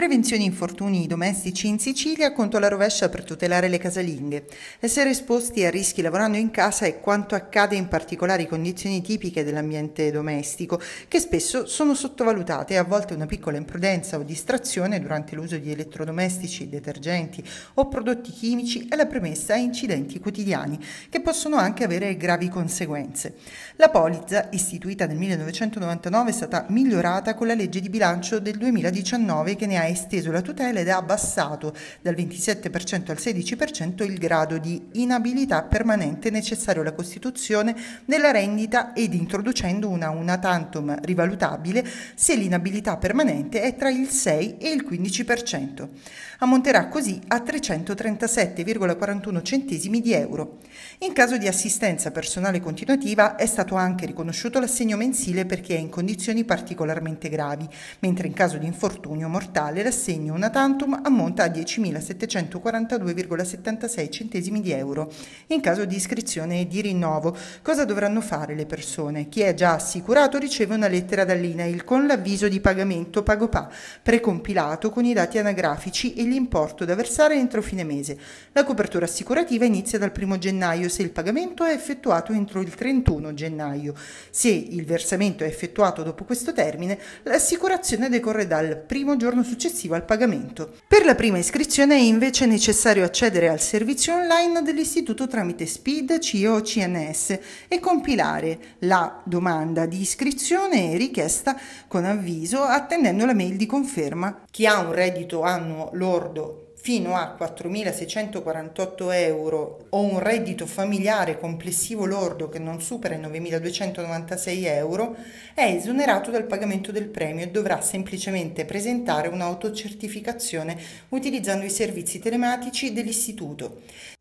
Prevenzione infortuni domestici in Sicilia contro la rovescia per tutelare le casalinghe. Essere esposti a rischi lavorando in casa è quanto accade in particolari condizioni tipiche dell'ambiente domestico, che spesso sono sottovalutate e a volte una piccola imprudenza o distrazione durante l'uso di elettrodomestici, detergenti o prodotti chimici è la premessa a incidenti quotidiani, che possono anche avere gravi conseguenze. La polizza, istituita nel 1999, è stata migliorata con la legge di bilancio del 2019 che ne ha esteso la tutela ed ha abbassato dal 27% al 16% il grado di inabilità permanente necessario alla costituzione della rendita ed introducendo una una tantum rivalutabile se l'inabilità permanente è tra il 6 e il 15%. Ammonterà così a 337,41 centesimi di euro. In caso di assistenza personale continuativa è stato anche riconosciuto l'assegno mensile per chi è in condizioni particolarmente gravi, mentre in caso di infortunio mortale quale l'assegno una tantum ammonta a 10.742,76 centesimi di euro in caso di iscrizione e di rinnovo. Cosa dovranno fare le persone? Chi è già assicurato riceve una lettera dall'INAIL con l'avviso di pagamento PagoPA precompilato con i dati anagrafici e l'importo da versare entro fine mese. La copertura assicurativa inizia dal 1 gennaio se il pagamento è effettuato entro il 31 gennaio. Se il versamento è effettuato dopo questo termine, l'assicurazione decorre dal primo giorno successivo successivo al pagamento. Per la prima iscrizione è invece necessario accedere al servizio online dell'istituto tramite SPID, CIO CNS e compilare la domanda di iscrizione e richiesta con avviso attendendo la mail di conferma. Chi ha un reddito annuo lordo fino a 4.648 euro o un reddito familiare complessivo lordo che non supera i 9.296 euro, è esonerato dal pagamento del premio e dovrà semplicemente presentare un'autocertificazione utilizzando i servizi telematici dell'istituto.